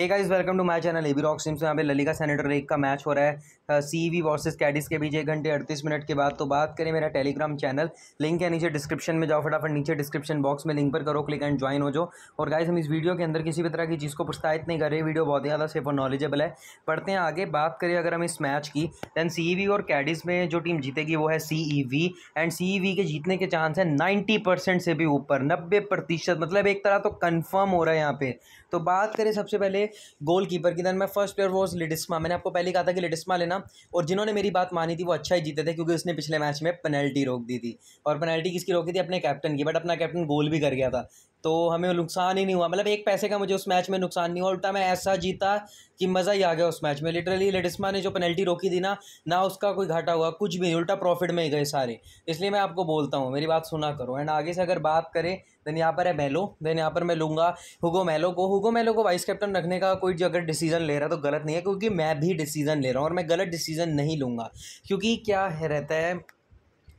hey guys welcome to my channel AB rock sims यहाँ पे ललिका senator एक का मैच हो रहा है सी वी वर्सेज कैडिस के बीच एक घंटे अड़तीस मिनट के बाद तो बात करें मेरा टेलीग्राम चैनल लिंक है नीचे डिस्क्रिप्शन में जाओ फटाफट नीचे डिस्क्रिप्शन बॉक्स में लिंक पर करो क्लिक एंड ज्वाइन हो जाओ और गाइज हम इस वीडियो के अंदर किसी भी तरह की चीज़ को प्रस्तावित नहीं कर रहे वीडियो बहुत ज़्यादा सेफ और नॉलेजेबल है पढ़ते हैं आगे बात करें अगर हम इस मैच की दैन सी और कैडिस में जो टीम जीतेगी वो है सी एंड सी के जीतने के चांस है नाइन्टी से भी ऊपर नब्बे मतलब एक तरह तो कन्फर्म हो रहा है यहाँ पर तो बात करें सबसे पहले गोल कीपर की देन मैं फर्स्ट प्लेयर वॉज लिडिस्मा मैंने आपको पहले कहा था कि लिडिस्मा लेना और जिन्होंने मेरी बात मानी थी वो अच्छा ही जीते थे क्योंकि उसने पिछले मैच में पेनल्टी रोक दी थी और पेनल्टी किसकी रोकी थी अपने कैप्टन की बट अपना कैप्टन गोल भी कर गया था तो हमें नुकसान ही नहीं हुआ मतलब एक पैसे का मुझे उस मैच में नुकसान नहीं हुआ उल्टा मैं ऐसा जीता कि मज़ा ही आ गया उस मैच में लिटरली लेडिसमा ने जो पेनल्टी रोकी थी ना ना उसका कोई घाटा हुआ कुछ भी नहीं उल्टा प्रॉफिट में ही गए सारे इसलिए मैं आपको बोलता हूँ मेरी बात सुना करो एंड आगे से अगर बात करें देन यहाँ पर है मेलो देन यहाँ पर मैं लूँगा हुगो मेलो को हुगो मेलो को वाइस कैप्टन रखने का कोई अगर डिसीजन ले रहा है तो गलत नहीं है क्योंकि मैं भी डिसीजन ले रहा हूँ और मैं गलत डिसीजन नहीं लूँगा क्योंकि क्या है रहता है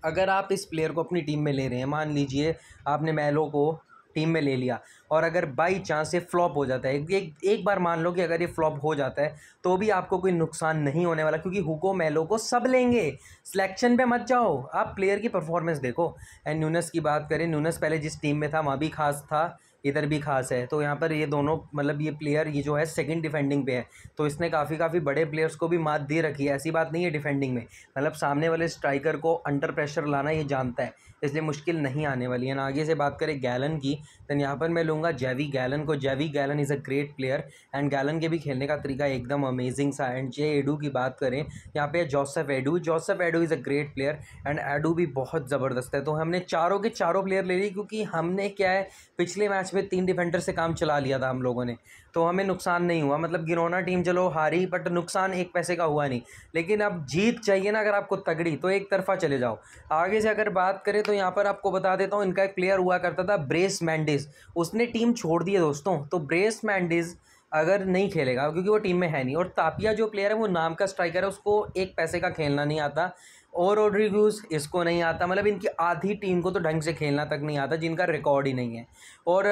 अगर आप इस प्लेयर को अपनी टीम में ले रहे हैं मान लीजिए आपने मैलो को टीम में ले लिया और अगर बाई चांस ये फ्लॉप हो जाता है एक एक बार मान लो कि अगर ये फ्लॉप हो जाता है तो भी आपको कोई नुकसान नहीं होने वाला क्योंकि हुको मेलो को सब लेंगे सिलेक्शन पे मत जाओ आप प्लेयर की परफॉर्मेंस देखो एंड न्यूनस की बात करें न्यूनस पहले जिस टीम में था वहाँ भी खास था इधर भी खास है तो यहाँ पर ये दोनों मतलब ये प्लेयर ये जो है सेकंड डिफेंडिंग पे है तो इसने काफ़ी काफ़ी बड़े प्लेयर्स को भी मात दे रखी है ऐसी बात नहीं है डिफेंडिंग में मतलब सामने वाले स्ट्राइकर को अंडर प्रेशर लाना ये जानता है इसलिए मुश्किल नहीं आने वाली है ना आगे से बात करें गैलन की तो यहाँ पर मैं लूँगा कहूँगा जेवी गैलन को Javi Galan is a great player and Galan के भी खेलने का तरीका एकदम अमेजिंग सा एंड जे एडू की बात करें यहाँ पे Joseph Edu Joseph Edu is a great player and Edu भी बहुत ज़बरदस्त है तो हमने चारों के चारों प्लेयर ले ली क्योंकि हमने क्या है पिछले मैच में तीन डिफेंडर से काम चला लिया था हम लोगों ने तो हमें नुकसान नहीं हुआ मतलब गिरोना टीम चलो हारी बट नुकसान एक पैसे का हुआ नहीं लेकिन अब जीत चाहिए ना अगर आपको तगड़ी तो एक तरफा चले जाओ आगे से अगर बात करें तो यहाँ पर आपको बता देता हूँ इनका एक प्लेयर हुआ करता था ब्रेस मैंडिस उसने टीम छोड़ दी है दोस्तों तो ब्रेस मैंडिज अगर नहीं खेलेगा क्योंकि वो टीम में है नहीं और तापिया जो प्लेयर है वो नाम का स्ट्राइकर है उसको एक पैसे का खेलना नहीं आता और रोड्रिग्यूज इसको नहीं आता मतलब इनकी आधी टीम को तो ढंग से खेलना तक नहीं आता जिनका रिकॉर्ड ही नहीं है और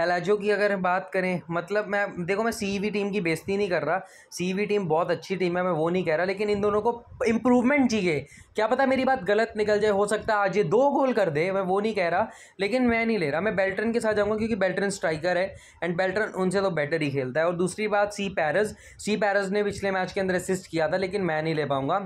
एलाजो की अगर बात करें मतलब मैं देखो मैं सी टीम की बेइज्जती नहीं कर रहा सी टीम बहुत अच्छी टीम है मैं वो नहीं कह रहा लेकिन इन दोनों को इम्प्रूवमेंट चाहिए क्या पता मेरी बात गलत निकल जाए हो सकता है आज ये दो गोल कर दे मैं वो नहीं कह रहा लेकिन मैं नहीं ले रहा मैं बेल्टन के साथ जाऊँगा क्योंकि बेल्टन स्ट्राइकर है एंड बेल्टन उनसे तो बेटर ही खेलता है और दूसरी बात सी पैरस सी पैरस ने पिछले मैच के अंदर असिस्ट किया था लेकिन मैं नहीं ले पाऊँगा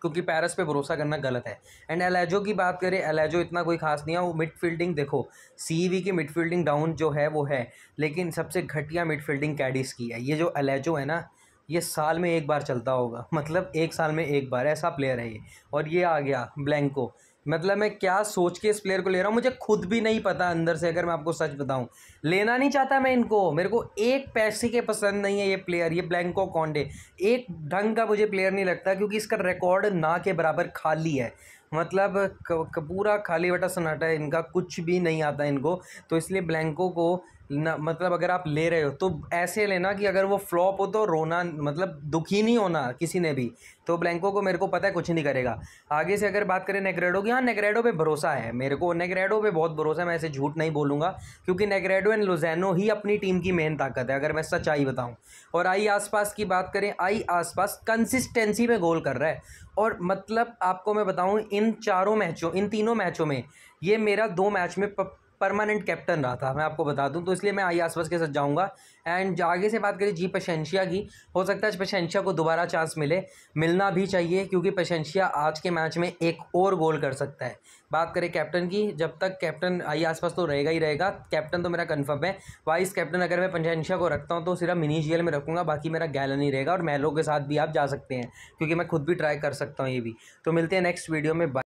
क्योंकि पैरस पे भरोसा करना गलत है एंड एलेजो की बात करें एलेजो इतना कोई खास नहीं है वो मिड फील्डिंग देखो सीवी की मिड फील्डिंग डाउन जो है वो है लेकिन सबसे घटिया मिड फील्डिंग कैडिस की है ये जो एलेजो है ना ये साल में एक बार चलता होगा मतलब एक साल में एक बार ऐसा प्लेयर है ये और ये आ गया ब्लैंको मतलब मैं क्या सोच के इस प्लेयर को ले रहा हूँ मुझे खुद भी नहीं पता अंदर से अगर मैं आपको सच बताऊँ लेना नहीं चाहता मैं इनको मेरे को एक पैसे के पसंद नहीं है ये प्लेयर ये ब्लैंको कॉन्डे एक ढंग का मुझे प्लेयर नहीं लगता क्योंकि इसका रिकॉर्ड ना के बराबर खाली है मतलब पूरा खाली बटा सन्नाटा है इनका कुछ भी नहीं आता इनको तो इसलिए ब्लैंको को ना मतलब अगर आप ले रहे हो तो ऐसे लेना कि अगर वो फ्लॉप हो तो रोना मतलब दुखी नहीं होना किसी ने भी तो ब्लैंको को मेरे को पता है कुछ नहीं करेगा आगे से अगर बात करें नेग्रेडो की हाँ नेग्रेडो पे भरोसा है मेरे को नेग्रेडो पे बहुत भरोसा है मैं ऐसे झूठ नहीं बोलूँगा क्योंकि नेग्रेडो एंड लोजैनो ही अपनी टीम की मेन ताकत है अगर मैं सच्चाई बताऊँ और आई आसपास की बात करें आई आसपास कंसिस्टेंसी में गोल कर रहा है और मतलब आपको मैं बताऊँ इन चारों मैचों इन तीनों मैचों में ये मेरा दो मैच में परमानेंट कैप्टन रहा था मैं आपको बता दूं तो इसलिए मैं आई आसपास के साथ जाऊंगा एंड आगे से बात करें जी पशेंशिया की हो सकता है पशेंशिया को दोबारा चांस मिले मिलना भी चाहिए क्योंकि पशेंशिया आज के मैच में एक और गोल कर सकता है बात करें कैप्टन की जब तक कैप्टन आई आसपास तो रहेगा ही रहेगा कैप्टन तो मेरा कन्फर्म है वाइस कैप्टन अगर मैं पशेंशिया को रखता हूँ तो सिर्फ मिनी जी में रखूँगा बाकी मेरा गैलन ही रहेगा और महलों के साथ भी आप जा सकते हैं क्योंकि मैं खुद भी ट्राई कर सकता हूँ ये भी तो मिलते हैं नेक्स्ट वीडियो में